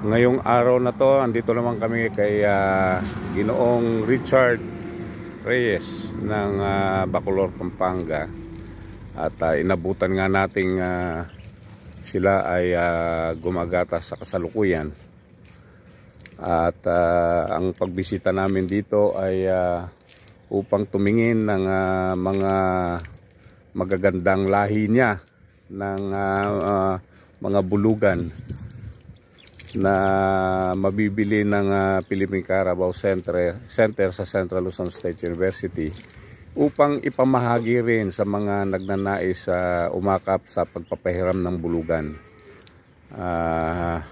Ngayong araw na to, andito naman kami kay uh, Ginoong Richard Reyes ng uh, Bacolor, Pampanga. At uh, inabutan nga nating uh, sila ay uh, gumagata sa kasalukuyan. At uh, ang pagbisita namin dito ay uh, upang tumingin ng uh, mga magagandang lahi niya ng uh, uh, mga bulugan na mabibili ng uh, Philippine Carabao Center, Center sa Central Luzon State University upang ipamahagi rin sa mga nagnanais sa uh, umakap sa pagpapahiram ng bulugan. Uh,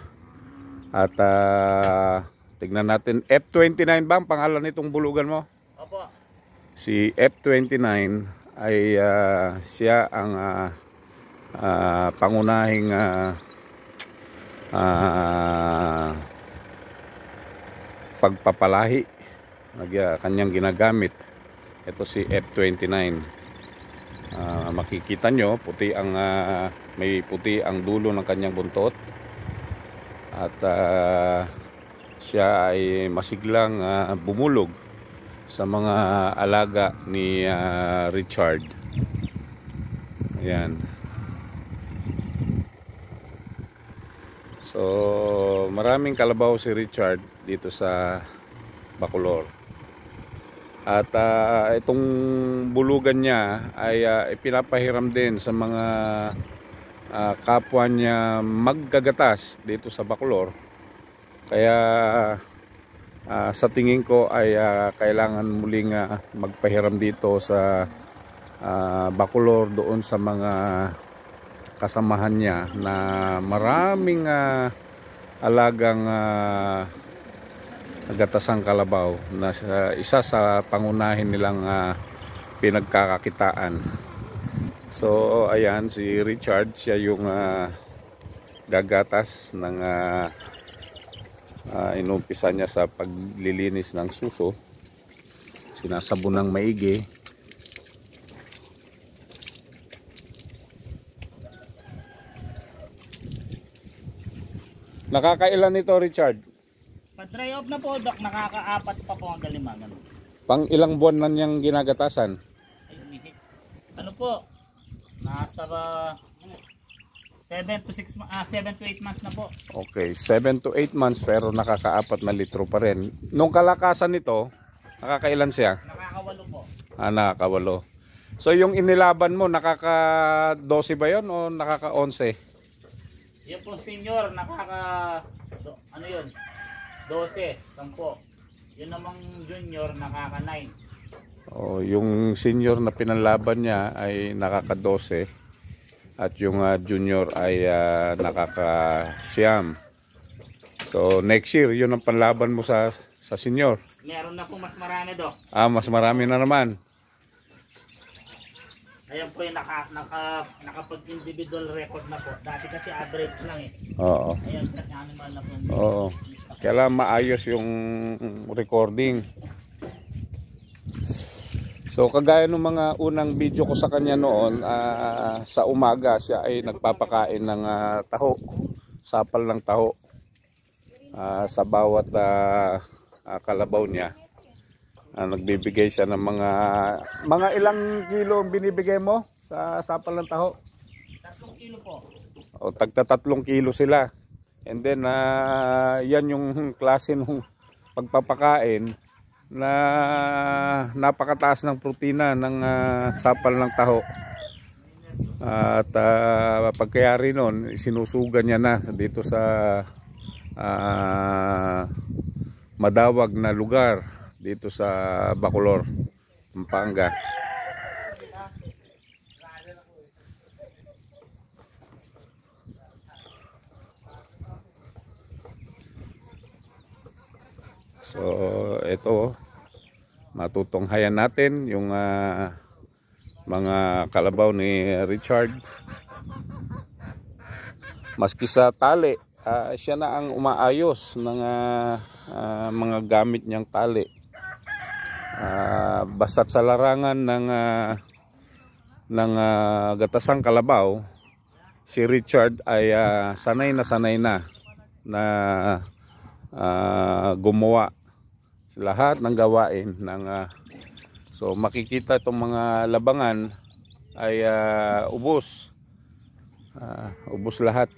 at uh, tignan natin, F29 ba ang pangalan nitong bulugan mo? Opo. Si F29 ay uh, siya ang uh, uh, pangunahing uh, uh, pagpapalahi nag, uh, kanyang ginagamit ito si F29 uh, ah, makikita nyo puti ang uh, may puti ang dulo ng kanyang buntot at uh, siya ay masiglang uh, bumulog sa mga alaga ni uh, Richard ayan So, maraming kalabaw si Richard dito sa Bacolor. At uh, itong bulugan niya ay uh, ipinapahiram din sa mga uh, kapwa niya maggagatas dito sa Bacolor. Kaya uh, sa tingin ko ay uh, kailangan muling uh, magpahiram dito sa uh, Bacolor doon sa mga kasamahan niya na maraming uh, alagang uh, gatasang kalabaw na uh, isa sa pangunahin nilang uh, pinagkakakitaan. So ayan si Richard siya yung uh, gagatas ng uh, uh, inumpisa niya sa paglilinis ng suso. Sinasabon ng maigi Nakakailan nito, Richard? Pa-dry off na po, Doc. nakaka Nakakaapat pa po ang galima. Ganun. Pang ilang buwan na niyang ginagatasan? Ay, ano po? Nasa ba... Ah, 7 to 6 ah 7 to 8 months na po. Okay, 7 to 8 months pero nakakaapat na litro pa rin. Nung kalakasan nito, nakakailan siya? Nakakawalo po. Ah, nakakawalo. So yung inilaban mo nakaka-12 ba 'yon o nakaka-11? Yung pong senior, nakaka, do, ano yun, 12, 10. Yun namang junior, nakaka 9. Oh, yung senior na pinalaban niya ay nakaka 12 at yung uh, junior ay uh, ah, nakaka siyam. So next year, yun ang panlaban mo sa sa senior. Meron na po mas marami do. Ah, mas marami na naman. Ayan po yung naka, naka, nakapag-individual record na po. Dati kasi average lang eh. Oo. Ayan, kasi animal na po. Oo. Kailangan maayos yung recording. So kagaya ng mga unang video ko sa kanya noon, uh, sa umaga siya ay nagpapakain ng uh, taho, sapal ng taho uh, sa bawat uh, uh, kalabaw niya. Uh, nagbibigay siya ng mga mga ilang kilo ang binibigay mo sa sapal ng taho? Tatlong kilo po. O tagtatatlong kilo sila. And then uh, yan yung klase ng pagpapakain na napakataas ng protina ng uh, sapal ng taho. At uh, pagkayari nun, sinusugan niya na dito sa uh, madawag na lugar dito sa Bacolor, Pampanga. So, ito oh. matutunghayan natin yung uh, mga kalabaw ni Richard. Maski sa tali, uh, siya na ang umaayos ng uh, uh, mga gamit niyang tali uh, ah, basat sa larangan ng uh, ng uh, gatasang kalabaw si Richard ay uh, sanay na sanay na na uh, gumawa lahat ng gawain ng uh, so makikita itong mga labangan ay uh, ubos uh, ubos lahat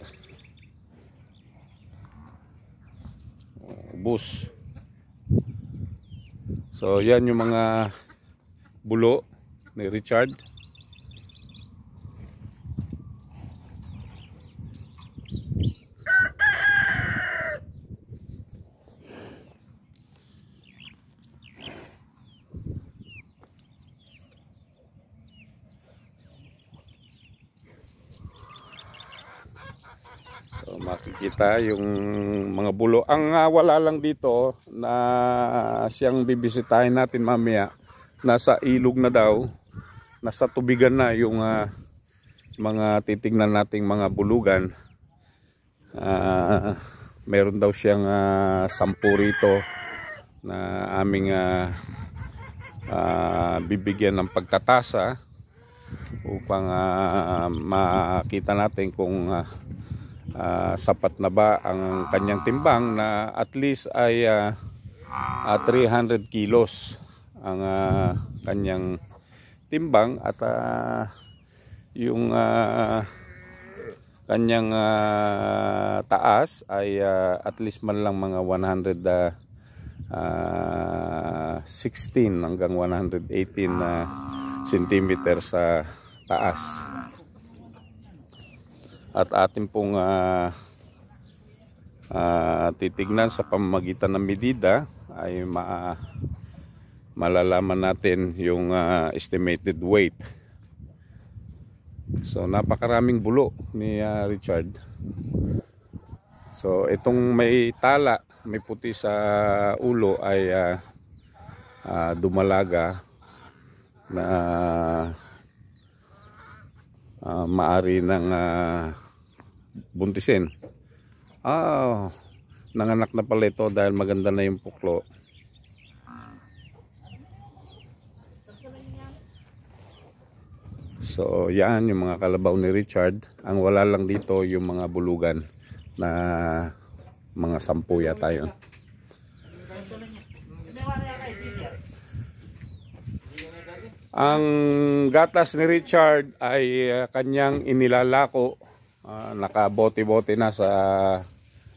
ubos So yan yung mga bulo ni Richard. makikita yung mga bulo. Ang uh, wala lang dito na siyang bibisitahin natin mamaya, nasa ilog na daw, nasa tubigan na yung uh, mga titignan nating mga bulugan. Uh, meron daw siyang uh, sampu rito na aming uh, uh, bibigyan ng pagtatasa upang uh, makita natin kung uh, uh, sapat na ba ang kanyang timbang na at least ay uh, uh, 300 kilos ang uh, kanyang timbang at uh, yung uh, kanyang uh, taas ay uh, at least man lang mga 100 uh, uh, 16 hanggang 118 uh, centimeter sa taas at atin pong uh, uh, titignan sa pamamagitan ng medida ay ma malalaman natin yung uh, estimated weight so napakaraming bulo ni uh, Richard so itong may tala may puti sa ulo ay uh, uh, dumalaga na uh, uh, maari ng uh, buntisin. Ah, nanganak na pala ito dahil maganda na yung puklo. So yan yung mga kalabaw ni Richard. Ang wala lang dito yung mga bulugan na mga sampu yata yun. Ang gatas ni Richard ay uh, kanyang inilalako. Uh, Nakabote-bote na sa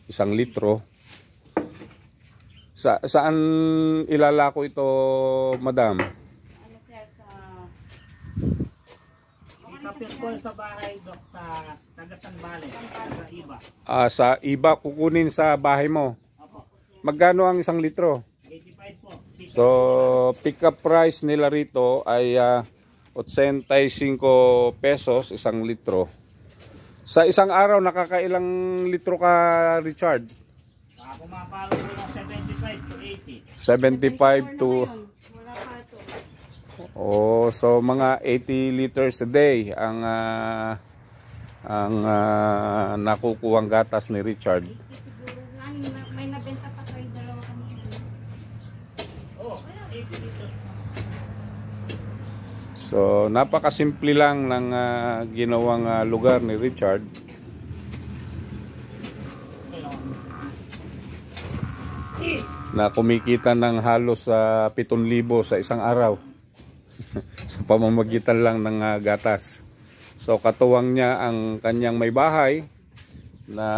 isang litro. Sa, saan ilalako ito, madam? Ano sir, sa... Kapirpol sa bahay, Dok, sa Tagasan Bale, sa iba. Ah, sa iba, kukunin sa bahay mo. Magkano ang isang litro? 85 po. So, pick-up price nila rito ay uh, ah, 85 pesos isang litro. Sa isang araw, nakakailang litro ka, Richard? Pumapalo ko ng 75 to 80. 75 to... Oh, so mga 80 liters a day ang uh, ang uh, nakukuhang gatas ni Richard. So, napakasimple lang ng uh, ginawang uh, lugar ni Richard. Na kumikita ng halos uh, ah, 7,000 sa isang araw. sa pamamagitan lang ng uh, gatas. So, katuwang niya ang kanyang may bahay na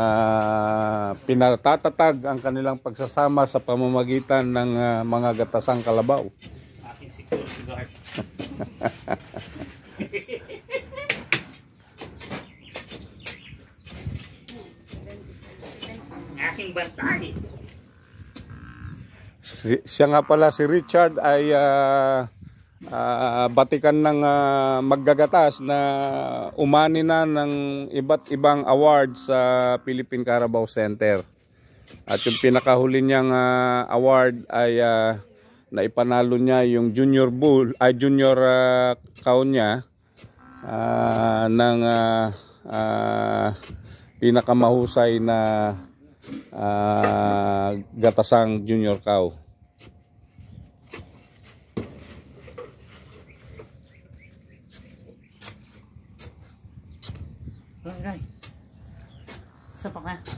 pinatatatag ang kanilang pagsasama sa pamamagitan ng uh, mga gatasang kalabaw security guard. Aking bantay. Si, siya nga pala si Richard ay uh, uh, batikan ng uh, maggagatas na umani na ng iba't ibang award sa Philippine Carabao Center. At yung pinakahuli niyang uh, award ay uh, na ipanalo niya yung junior bull ay uh, junior uh, ah, cow niya uh, ng uh, uh, pinakamahusay na uh, gatasang junior cow Rồi, rồi. Sao bọc